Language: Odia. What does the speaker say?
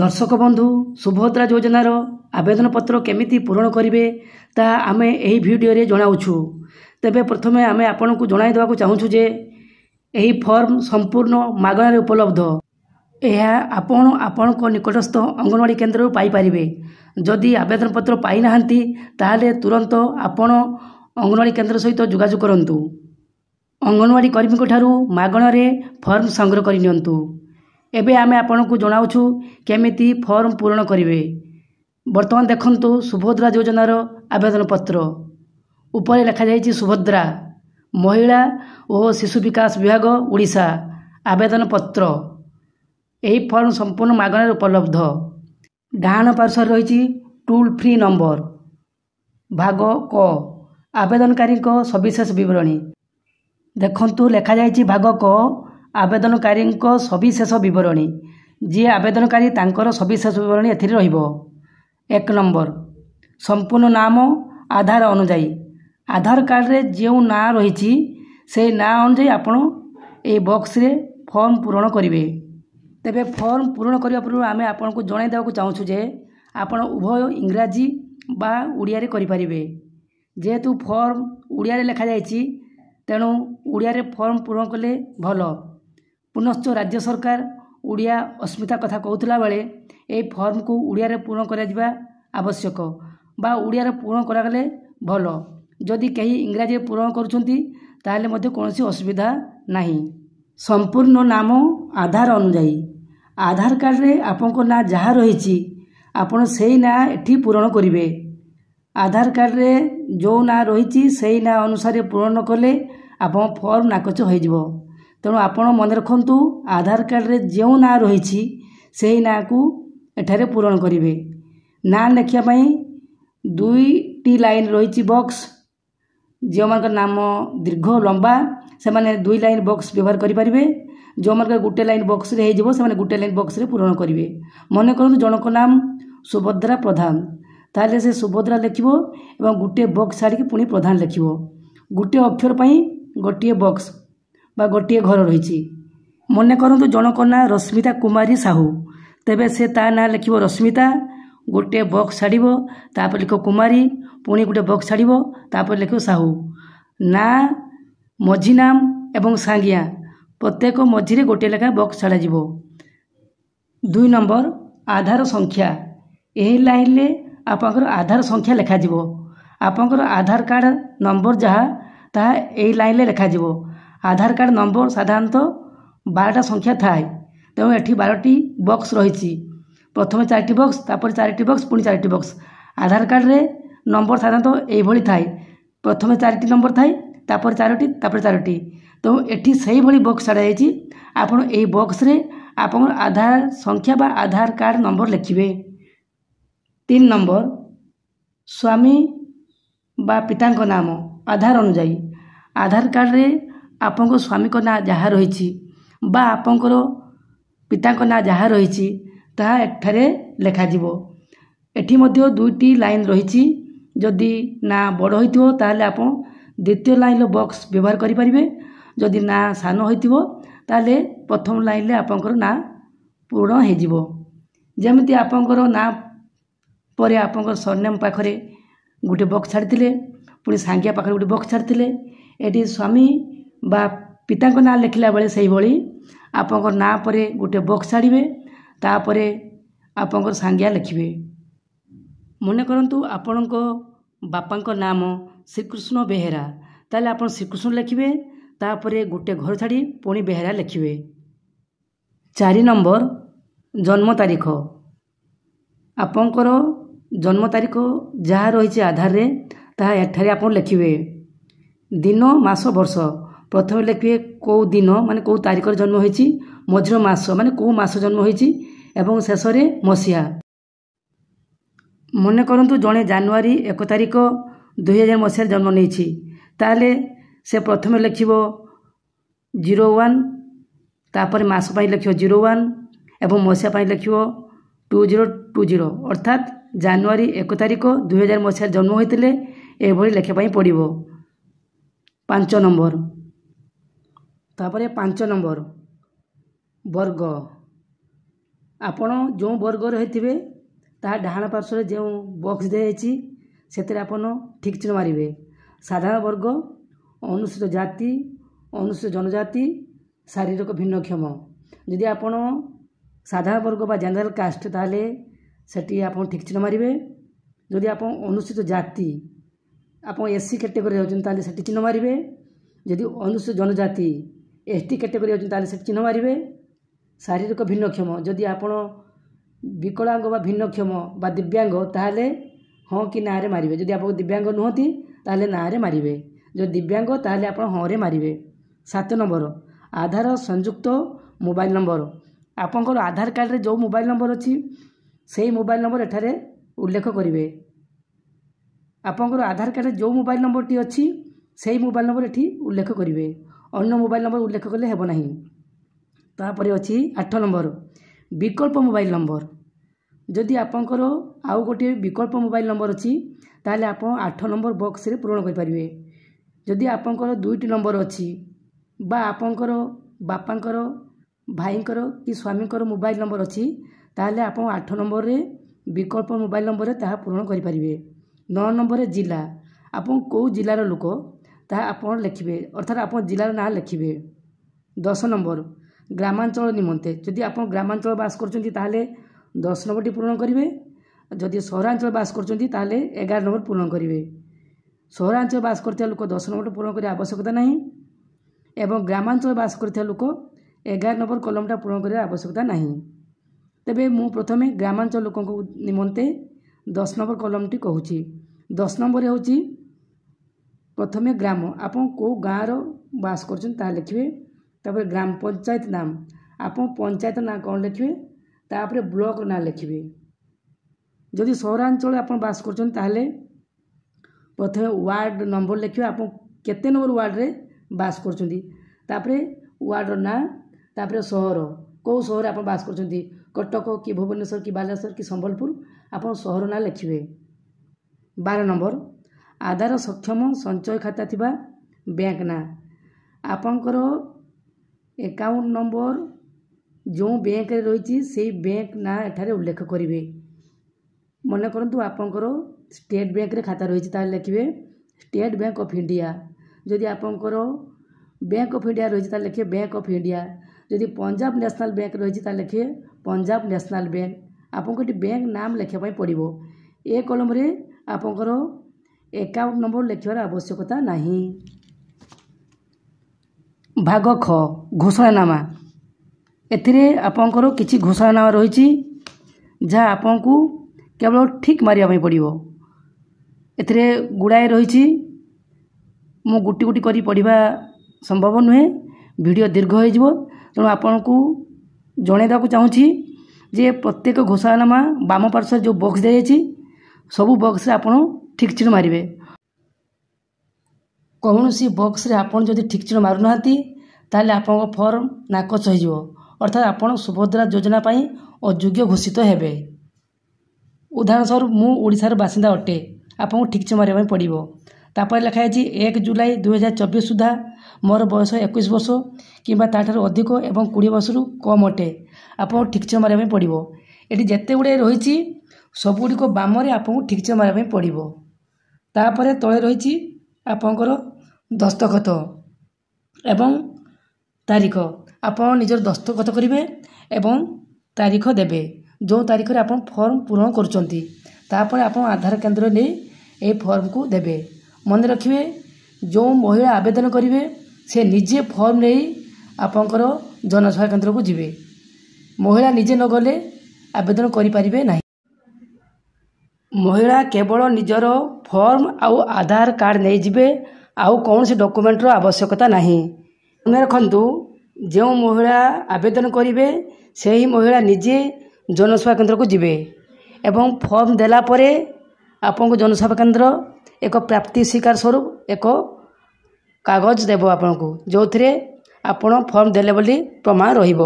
ଦର୍ଶକ ବନ୍ଧୁ ସୁଭଦ୍ରା ଯୋଜନାର ଆବେଦନ ପତ୍ର କେମିତି ପୂରଣ କରିବେ ତାହା ଆମେ ଏହି ଭିଡ଼ିଓରେ ଜଣାଉଛୁ ତେବେ ପ୍ରଥମେ ଆମେ ଆପଣଙ୍କୁ ଜଣାଇ ଦେବାକୁ ଚାହୁଁଛୁ ଯେ ଏହି ଫର୍ମ ସମ୍ପୂର୍ଣ୍ଣ ମାଗଣାରେ ଉପଲବ୍ଧ ଏହା ଆପଣ ଆପଣଙ୍କ ନିକଟସ୍ଥ ଅଙ୍ଗନବାଡ଼ି କେନ୍ଦ୍ରରୁ ପାଇପାରିବେ ଯଦି ଆବେଦନପତ୍ର ପାଇନାହାନ୍ତି ତାହେଲେ ତୁରନ୍ତ ଆପଣ ଅଙ୍ଗନବାଡ଼ି କେନ୍ଦ୍ର ସହିତ ଯୋଗାଯୋଗ କରନ୍ତୁ ଅଙ୍ଗନବାଡ଼ି କର୍ମୀଙ୍କଠାରୁ ମାଗଣାରେ ଫର୍ମ ସଂଗ୍ରହ କରିନିଅନ୍ତୁ ଏବେ ଆମେ ଆପଣଙ୍କୁ ଜଣାଉଛୁ କେମିତି ଫର୍ମ ପୂରଣ କରିବେ ବର୍ତ୍ତମାନ ଦେଖନ୍ତୁ ସୁଭଦ୍ରା ଯୋଜନାର ଆବେଦନ ପତ୍ର ଉପରେ ଲେଖାଯାଇଛି ସୁଭଦ୍ରା ମହିଳା ଓ ଶିଶୁ ବିକାଶ ବିଭାଗ ଓଡ଼ିଶା ଆବେଦନ ପତ୍ର ଏହି ଫର୍ମ ସମ୍ପୂର୍ଣ୍ଣ ମାଗଣାରେ ଉପଲବ୍ଧ ଡାହାଣ ପାର୍ଶ୍ୱରେ ରହିଛି ଟୁଲ୍ ଫ୍ରି ନମ୍ବର ଭାଗ କ ଆବେଦନକାରୀଙ୍କ ସବିଶେଷ ବିବରଣୀ ଦେଖନ୍ତୁ ଲେଖାଯାଇଛି ଭାଗ କ ଆବେଦନକାରୀଙ୍କ ସବିଶେଷ ବିବରଣୀ ଯିଏ ଆବେଦନକାରୀ ତାଙ୍କର ସବିଶେଷ ବିବରଣୀ ଏଥିରେ ରହିବ ଏକ ନମ୍ବର ସମ୍ପୂର୍ଣ୍ଣ ନାମ ଆଧାର ଅନୁଯାୟୀ ଆଧାର କାର୍ଡ଼ରେ ଯେଉଁ ନାଁ ରହିଛି ସେ ନାଁ ଅନୁଯାୟୀ ଆପଣ ଏଇ ବକ୍ସରେ ଫର୍ମ ପୂରଣ କରିବେ ତେବେ ଫର୍ମ ପୂରଣ କରିବା ପୂର୍ବରୁ ଆମେ ଆପଣଙ୍କୁ ଜଣାଇ ଦେବାକୁ ଚାହୁଁଛୁ ଯେ ଆପଣ ଉଭୟ ଇଂରାଜୀ ବା ଓଡ଼ିଆରେ କରିପାରିବେ ଯେହେତୁ ଫର୍ମ ଓଡ଼ିଆରେ ଲେଖାଯାଇଛି ତେଣୁ ଓଡ଼ିଆରେ ଫର୍ମ ପୂରଣ କଲେ ଭଲ ପୁନଶ୍ଚ ରାଜ୍ୟ ସରକାର ଓଡ଼ିଆ ଅସ୍ମିତା କଥା କହୁଥିଲା ବେଳେ ଏହି ଫର୍ମକୁ ଓଡ଼ିଆରେ ପୂରଣ କରାଯିବା ଆବଶ୍ୟକ ବା ଓଡ଼ିଆରେ ପୂରଣ କରାଗଲେ ଭଲ ଯଦି କେହି ଇଂରାଜୀରେ ପୂରଣ କରୁଛନ୍ତି ତାହେଲେ ମଧ୍ୟ କୌଣସି ଅସୁବିଧା ନାହିଁ ସମ୍ପୂର୍ଣ୍ଣ ନାମ ଆଧାର ଅନୁଯାୟୀ ଆଧାର କାର୍ଡ଼ରେ ଆପଣଙ୍କ ନାଁ ଯାହା ରହିଛି ଆପଣ ସେହି ନାଁ ଏଠି ପୂରଣ କରିବେ ଆଧାର କାର୍ଡ଼ରେ ଯେଉଁ ନାଁ ରହିଛି ସେହି ନାଁ ଅନୁସାରେ ପୂରଣ କଲେ ଆପଣ ଫର୍ମ ନାକଚ ହୋଇଯିବ ତେଣୁ ଆପଣ ମନେ ରଖନ୍ତୁ ଆଧାର କାର୍ଡ଼ରେ ଯେଉଁ ନାଁ ରହିଛି ସେହି ନାଁକୁ ଏଠାରେ ପୂରଣ କରିବେ ନାଁ ଲେଖିବା ପାଇଁ ଦୁଇଟି ଲାଇନ୍ ରହିଛି ବକ୍ସ ଯେଉଁମାନଙ୍କ ନାମ ଦୀର୍ଘ ଲମ୍ବା ସେମାନେ ଦୁଇ ଲାଇନ୍ ବକ୍ସ ବ୍ୟବହାର କରିପାରିବେ ଯେଉଁମାନଙ୍କ ଗୋଟିଏ ଲାଇନ୍ ବକ୍ସରେ ହେଇଯିବ ସେମାନେ ଗୋଟିଏ ଲାଇନ୍ ବକ୍ସରେ ପୂରଣ କରିବେ ମନେ କରନ୍ତୁ ଜଣଙ୍କ ନାମ ସୁଭଦ୍ରା ପ୍ରଧାନ ତାହେଲେ ସେ ସୁଭଦ୍ରା ଲେଖିବ ଏବଂ ଗୋଟିଏ ବକ୍ସ ଛାଡ଼ିକି ପୁଣି ପ୍ରଧାନ ଲେଖିବ ଗୋଟିଏ ଅକ୍ଷର ପାଇଁ ଗୋଟିଏ ବକ୍ସ ବା ଗୋଟିଏ ଘର ରହିଛି ମନେ କରନ୍ତୁ ଜଣଙ୍କ ନାଁ ରଶ୍ମିତା କୁମାରୀ ସାହୁ ତେବେ ସେ ତା ନାଁ ଲେଖିବ ରଶ୍ମିତା ଗୋଟିଏ ବକ୍ସ ଛାଡ଼ିବ ତାପରେ ଲେଖିବ କୁମାରୀ ପୁଣି ଗୋଟିଏ ବକ୍ସ ଛାଡ଼ିବ ତାପରେ ଲେଖିବ ସାହୁ ନାଁ ମଝି ନାମ ଏବଂ ସାଙ୍ଗିଆ ପ୍ରତ୍ୟେକ ମଝିରେ ଗୋଟିଏ ଲେଖା ବକ୍ସ ଛାଡ଼ାଯିବ ଦୁଇ ନମ୍ବର ଆଧାର ସଂଖ୍ୟା ଏହି ଲାଇନରେ ଆପଣଙ୍କର ଆଧାର ସଂଖ୍ୟା ଲେଖାଯିବ ଆପଣଙ୍କର ଆଧାର କାର୍ଡ଼ ନମ୍ବର ଯାହା ତାହା ଏହି ଲାଇନରେ ଲେଖାଯିବ আধার কার্ড নম্বর সাধারণত বারোটা সংখ্যা থাকে তেমন এটি বারোটি বক্স রয়েছে প্রথমে চারটি বক্স তারপরে চারটি বক্স পুঁ চারটি বক্স আধার কার্ডরে নম্বর সাধারণত এইভাবে থাকে প্রথমে চারটি নম্বর থাকে তারপরে চারোটি তারপরে চারোটি তো এটি সেইভাবে বক্স ଛଡ଼ାଯାଇଛି আপনার এই বক্সরে আপনার আধার সংখ্যা বা আধার কার্ড নম্বর লেখবে তিন নম্বর স্বামী বা ପିତାଙ୍କ নাম আধার অনুযায়ী আধার କାର୍ଡ଼ରେ ଆପଣଙ୍କ ସ୍ୱାମୀଙ୍କ ନାଁ ଯାହା ରହିଛି ବା ଆପଣଙ୍କର ପିତାଙ୍କ ନାଁ ଯାହା ରହିଛି ତାହା ଏଠାରେ ଲେଖାଯିବ ଏଠି ମଧ୍ୟ ଦୁଇଟି ଲାଇନ୍ ରହିଛି ଯଦି ନାଁ ବଡ଼ ହୋଇଥିବ ତାହେଲେ ଆପଣ ଦ୍ୱିତୀୟ ଲାଇନ୍ର ବକ୍ସ ବ୍ୟବହାର କରିପାରିବେ ଯଦି ନାଁ ସାନ ହୋଇଥିବ ତାହେଲେ ପ୍ରଥମ ଲାଇନ୍ରେ ଆପଣଙ୍କର ନାଁ ପୂରଣ ହୋଇଯିବ ଯେମିତି ଆପଣଙ୍କର ନାଁ ପରେ ଆପଣଙ୍କ ସରନେମ୍ ପାଖରେ ଗୋଟେ ବକ୍ସ ଛାଡ଼ିଥିଲେ ପୁଣି ସାଙ୍ଗିଆ ପାଖରେ ଗୋଟେ ବକ୍ସ ଛାଡ଼ିଥିଲେ ଏଠି ସ୍ୱାମୀ ବା ପିତାଙ୍କ ନାଁ ଲେଖିଲା ବେଳେ ସେହିଭଳି ଆପଣଙ୍କ ନାଁ ପରେ ଗୋଟିଏ ବକ୍ସ ଛାଡ଼ିବେ ତାପରେ ଆପଣଙ୍କର ସାଙ୍ଗିଆ ଲେଖିବେ ମନେ କରନ୍ତୁ ଆପଣଙ୍କ ବାପାଙ୍କ ନାମ ଶ୍ରୀକୃଷ୍ଣ ବେହେରା ତାହେଲେ ଆପଣ ଶ୍ରୀକୃଷ୍ଣ ଲେଖିବେ ତାପରେ ଗୋଟିଏ ଘର ଛାଡ଼ି ପୁଣି ବେହେରା ଲେଖିବେ ଚାରି ନମ୍ବର ଜନ୍ମ ତାରିଖ ଆପଣଙ୍କର ଜନ୍ମ ତାରିଖ ଯାହା ରହିଛି ଆଧାରରେ ତାହା ଏଠାରେ ଆପଣ ଲେଖିବେ ଦିନ ମାସ ବର୍ଷ ପ୍ରଥମେ ଲେଖିବେ କେଉଁ ଦିନ ମାନେ କେଉଁ ତାରିଖରେ ଜନ୍ମ ହୋଇଛି ମଝିର ମାସ ମାନେ କେଉଁ ମାସ ଜନ୍ମ ହୋଇଛି ଏବଂ ଶେଷରେ ମସିହା ମନେ କରନ୍ତୁ ଜଣେ ଜାନୁଆରୀ ଏକ ତାରିଖ ଦୁଇହଜାର ମସିହାରେ ଜନ୍ମ ନେଇଛି ତାହେଲେ ସେ ପ୍ରଥମେ ଲେଖିବ ଜିରୋ ୱାନ୍ ତାପରେ ମାସ ପାଇଁ ଲେଖିବ ଜିରୋ ୱାନ୍ ଏବଂ ମସିହା ପାଇଁ ଲେଖିବ ଟୁ ଜିରୋ ଟୁ ଜିରୋ ଅର୍ଥାତ୍ ଜାନୁଆରୀ ଏକ ତାରିଖ ଦୁଇହଜାର ମସିହାରେ ଜନ୍ମ ହୋଇଥିଲେ ଏଭଳି ଲେଖିବା ପାଇଁ ପଡ଼ିବ ପାଞ୍ଚ ନମ୍ବର ତାପରେ ପାଞ୍ଚ ନମ୍ବର ବର୍ଗ ଆପଣ ଯେଉଁ ବର୍ଗର ହେଇଥିବେ ତାହା ଡାହାଣ ପାର୍ଶ୍ୱରେ ଯେଉଁ ବକ୍ସ ଦିଆଯାଇଛି ସେଥିରେ ଆପଣ ଠିକ୍ ଚିହ୍ନ ମାରିବେ ସାଧାରଣ ବର୍ଗ ଅନୁସୂଚିତ ଜାତି ଅନୁସୂଚିତ ଜନଜାତି ଶାରୀରିକ ଭିନ୍ନକ୍ଷମ ଯଦି ଆପଣ ସାଧାରଣ ବର୍ଗ ବା ଜେନେରାଲ କାଷ୍ଟ ତାହେଲେ ସେଠି ଆପଣ ଠିକ୍ ଚିହ୍ନ ମାରିବେ ଯଦି ଆପଣ ଅନୁସୂଚିତ ଜାତି ଆପଣ ଏସ୍ ସି କ୍ୟାଟେଗୋରି ଯାଉଛନ୍ତି ତାହେଲେ ସେଠି ଚିହ୍ନ ମାରିବେ ଯଦି ଅନୁସୂଚିତ ଜନଜାତି ଏସ୍ ଟି କାଟେଗୋରି ଅଛନ୍ତି ତାହେଲେ ସେଠି ଚିହ୍ନ ମାରିବେ ଶାରୀରିକ ଭିନ୍ନକ୍ଷମ ଯଦି ଆପଣ ବିକଳାଙ୍ଗ ବା ଭିନ୍ନକ୍ଷମ ବା ଦିବ୍ୟାଙ୍ଗ ତାହେଲେ ହଁ କି ନାଁରେ ମାରିବେ ଯଦି ଆପଣ ଦିବ୍ୟାଙ୍ଗ ନୁହଁନ୍ତି ତାହେଲେ ନାଁରେ ମାରିବେ ଯଦି ଦିବ୍ୟାଙ୍ଗ ତାହେଲେ ଆପଣ ହଁରେ ମାରିବେ ସାତ ନମ୍ବର ଆଧାର ସଂଯୁକ୍ତ ମୋବାଇଲ୍ ନମ୍ବର ଆପଣଙ୍କର ଆଧାର କାର୍ଡ଼ରେ ଯେଉଁ ମୋବାଇଲ ନମ୍ବର ଅଛି ସେହି ମୋବାଇଲ ନମ୍ବର ଏଠାରେ ଉଲ୍ଲେଖ କରିବେ ଆପଣଙ୍କର ଆଧାର କାର୍ଡ଼ରେ ଯେଉଁ ମୋବାଇଲ୍ ନମ୍ବରଟି ଅଛି ସେହି ମୋବାଇଲ୍ ନମ୍ବର ଏଠି ଉଲ୍ଲେଖ କରିବେ ଅନ୍ୟ ମୋବାଇଲ୍ ନମ୍ବର ଉଲ୍ଲେଖ କଲେ ହେବ ନାହିଁ ତାପରେ ଅଛି ଆଠ ନମ୍ବର ବିକଳ୍ପ ମୋବାଇଲ ନମ୍ବର ଯଦି ଆପଣଙ୍କର ଆଉ ଗୋଟିଏ ବିକଳ୍ପ ମୋବାଇଲ ନମ୍ବର ଅଛି ତାହେଲେ ଆପଣ ଆଠ ନମ୍ବର ବକ୍ସରେ ପୂରଣ କରିପାରିବେ ଯଦି ଆପଣଙ୍କର ଦୁଇଟି ନମ୍ବର ଅଛି ବା ଆପଣଙ୍କର ବାପାଙ୍କର ଭାଇଙ୍କର କି ସ୍ୱାମୀଙ୍କର ମୋବାଇଲ୍ ନମ୍ବର ଅଛି ତାହେଲେ ଆପଣ ଆଠ ନମ୍ବରରେ ବିକଳ୍ପ ମୋବାଇଲ୍ ନମ୍ବରରେ ତାହା ପୂରଣ କରିପାରିବେ ନଅ ନମ୍ବରରେ ଜିଲ୍ଲା ଆପଣ କେଉଁ ଜିଲ୍ଲାର ଲୋକ ତାହା ଆପଣ ଲେଖିବେ ଅର୍ଥାତ୍ ଆପଣ ଜିଲ୍ଲାର ନାଁ ଲେଖିବେ ଦଶ ନମ୍ବର ଗ୍ରାମାଞ୍ଚଳ ନିମନ୍ତେ ଯଦି ଆପଣ ଗ୍ରାମାଞ୍ଚଳ ବାସ କରୁଛନ୍ତି ତାହେଲେ ଦଶ ନମ୍ବରଟି ପୂରଣ କରିବେ ଯଦି ସହରାଞ୍ଚଳ ବାସ କରୁଛନ୍ତି ତାହେଲେ ଏଗାର ନମ୍ବର ପୂରଣ କରିବେ ସହରାଞ୍ଚଳ ବାସ କରିଥିବା ଲୋକ ଦଶ ନମ୍ବର ପୂରଣ କରିବା ଆବଶ୍ୟକତା ନାହିଁ ଏବଂ ଗ୍ରାମାଞ୍ଚଳ ବାସ କରିଥିବା ଲୋକ ଏଗାର ନମ୍ବର କଲମଟା ପୂରଣ କରିବା ଆବଶ୍ୟକତା ନାହିଁ ତେବେ ମୁଁ ପ୍ରଥମେ ଗ୍ରାମାଞ୍ଚଳ ଲୋକଙ୍କ ନିମନ୍ତେ ଦଶ ନମ୍ବର କଲମଟି କହୁଛି ଦଶ ନମ୍ବର ହେଉଛି ପ୍ରଥମେ ଗ୍ରାମ ଆପଣ କେଉଁ ଗାଁର ବାସ କରୁଛନ୍ତି ତାହା ଲେଖିବେ ତାପରେ ଗ୍ରାମ ପଞ୍ଚାୟତ ନାମ ଆପଣ ପଞ୍ଚାୟତ ନାଁ କ'ଣ ଲେଖିବେ ତାପରେ ବ୍ଲକ ନାଁ ଲେଖିବେ ଯଦି ସହରାଞ୍ଚଳରେ ଆପଣ ବାସ କରୁଛନ୍ତି ତାହେଲେ ପ୍ରଥମେ ୱାର୍ଡ଼ ନମ୍ବର ଲେଖିବେ ଆପଣ କେତେ ନମ୍ବର ୱାର୍ଡ଼ରେ ବାସ କରୁଛନ୍ତି ତାପରେ ୱାର୍ଡ଼ର ନାଁ ତାପରେ ସହର କେଉଁ ସହରରେ ଆପଣ ବାସ କରୁଛନ୍ତି କଟକ କି ଭୁବନେଶ୍ୱର କି ବାଲେଶ୍ୱର କି ସମ୍ବଲପୁର ଆପଣ ସହର ନାଁ ଲେଖିବେ ବାର ନମ୍ବର ଆଧାର ସକ୍ଷମ ସଞ୍ଚୟ ଖାତା ଥିବା ବ୍ୟାଙ୍କ ନାଁ ଆପଣଙ୍କର ଏକାଉଣ୍ଟ ନମ୍ବର ଯେଉଁ ବ୍ୟାଙ୍କରେ ରହିଛି ସେଇ ବ୍ୟାଙ୍କ ନାଁ ଏଠାରେ ଉଲ୍ଲେଖ କରିବେ ମନେ କରନ୍ତୁ ଆପଣଙ୍କର ଷ୍ଟେଟ୍ ବ୍ୟାଙ୍କରେ ଖାତା ରହିଛି ତାହେଲେ ଲେଖିବେ ଷ୍ଟେଟ୍ ବ୍ୟାଙ୍କ ଅଫ୍ ଇଣ୍ଡିଆ ଯଦି ଆପଣଙ୍କର ବ୍ୟାଙ୍କ ଅଫ୍ ଇଣ୍ଡିଆ ରହିଛି ତାହେଲେ ଲେଖିବେ ବ୍ୟାଙ୍କ ଅଫ୍ ଇଣ୍ଡିଆ ଯଦି ପଞ୍ଜାବ ନ୍ୟାସନାଲ୍ ବ୍ୟାଙ୍କ ରହିଛି ତାହେଲେ ଲେଖିବେ ପଞ୍ଜାବ ନ୍ୟାସନାଲ୍ ବ୍ୟାଙ୍କ ଆପଣଙ୍କୁ ଏଠି ବ୍ୟାଙ୍କ ନାମ ଲେଖିବା ପାଇଁ ପଡ଼ିବ ଏ କଲମରେ ଆପଣଙ୍କର ଏକାଉଣ୍ଟ ନମ୍ବର ଲେଖିବାର ଆବଶ୍ୟକତା ନାହିଁ ଭାଗ ଖ ଘୋଷଣାନାମା ଏଥିରେ ଆପଣଙ୍କର କିଛି ଘୋଷଣାନାମା ରହିଛି ଯାହା ଆପଣଙ୍କୁ କେବଳ ଠିକ୍ ମାରିବା ପାଇଁ ପଡ଼ିବ ଏଥିରେ ଗୁଡ଼ାଏ ରହିଛି ମୁଁ ଗୋଟି ଗୋଟି କରି ପଢ଼ିବା ସମ୍ଭବ ନୁହେଁ ଭିଡ଼ିଓ ଦୀର୍ଘ ହୋଇଯିବ ତେଣୁ ଆପଣଙ୍କୁ ଜଣାଇଦେବାକୁ ଚାହୁଁଛି ଯେ ପ୍ରତ୍ୟେକ ଘୋଷଣାନାମା ବାମ ପାର୍ଶ୍ୱରେ ଯେଉଁ ବକ୍ସ ଦିଆଯାଇଛି ସବୁ ବକ୍ସରେ ଆପଣ ଠିକ୍ ଚିର ମାରିବେ କୌଣସି ବକ୍ସରେ ଆପଣ ଯଦି ଠିକ୍ ଚିର ମାରୁନାହାନ୍ତି ତାହେଲେ ଆପଣଙ୍କ ଫର୍ମ ନାକଚ ହୋଇଯିବ ଅର୍ଥାତ୍ ଆପଣ ସୁଭଦ୍ରା ଯୋଜନା ପାଇଁ ଅଯୋଗ୍ୟ ଘୋଷିତ ହେବେ ଉଦାହରଣ ସ୍ୱରୂପ ମୁଁ ଓଡ଼ିଶାର ବାସିନ୍ଦା ଅଟେ ଆପଣଙ୍କୁ ଠିକ୍ ଚିର ମାରିବା ପାଇଁ ପଡ଼ିବ ତାପରେ ଲେଖାଯାଇଛି ଏକ ଜୁଲାଇ ଦୁଇହଜାର ଚବିଶ ସୁଦ୍ଧା ମୋର ବୟସ ଏକୋଇଶ ବର୍ଷ କିମ୍ବା ତାଠାରୁ ଅଧିକ ଏବଂ କୋଡ଼ିଏ ବର୍ଷରୁ କମ୍ ଅଟେ ଆପଣଙ୍କୁ ଠିକ୍ ଚିର ମାରିବା ପାଇଁ ପଡ଼ିବ ଏଠି ଯେତେ ଗୁଡ଼ିଏ ରହିଛି ସବୁଗୁଡ଼ିକ ବାମରେ ଆପଣଙ୍କୁ ଠିକ୍ସେ ମାରିବା ପାଇଁ ପଡ଼ିବ ତାପରେ ତଳେ ରହିଛି ଆପଣଙ୍କର ଦସ୍ତଖତ ଏବଂ ତାରିଖ ଆପଣ ନିଜର ଦସ୍ତଖତ କରିବେ ଏବଂ ତାରିଖ ଦେବେ ଯେଉଁ ତାରିଖରେ ଆପଣ ଫର୍ମ ପୂରଣ କରୁଛନ୍ତି ତାପରେ ଆପଣ ଆଧାର କେନ୍ଦ୍ର ନେଇ ଏହି ଫର୍ମକୁ ଦେବେ ମନେ ରଖିବେ ଯେଉଁ ମହିଳା ଆବେଦନ କରିବେ ସେ ନିଜେ ଫର୍ମ ନେଇ ଆପଣଙ୍କର ଜନସେବା କେନ୍ଦ୍ରକୁ ଯିବେ ମହିଳା ନିଜେ ନ ଗଲେ ଆବେଦନ କରିପାରିବେ ନାହିଁ ମହିଳା କେବଳ ନିଜର ଫର୍ମ ଆଉ ଆଧାର କାର୍ଡ଼ ନେଇଯିବେ ଆଉ କୌଣସି ଡକ୍ୟୁମେଣ୍ଟର ଆବଶ୍ୟକତା ନାହିଁ ମନେ ରଖନ୍ତୁ ଯେଉଁ ମହିଳା ଆବେଦନ କରିବେ ସେହି ମହିଳା ନିଜେ ଜନସେବା କେନ୍ଦ୍ରକୁ ଯିବେ ଏବଂ ଫର୍ମ ଦେଲା ପରେ ଆପଣଙ୍କୁ ଜନସେବା କେନ୍ଦ୍ର ଏକ ପ୍ରାପ୍ତି ସ୍ୱୀକାର ସ୍ୱରୂପ ଏକ କାଗଜ ଦେବ ଆପଣଙ୍କୁ ଯେଉଁଥିରେ ଆପଣ ଫର୍ମ ଦେଲେ ବୋଲି ପ୍ରମାଣ ରହିବ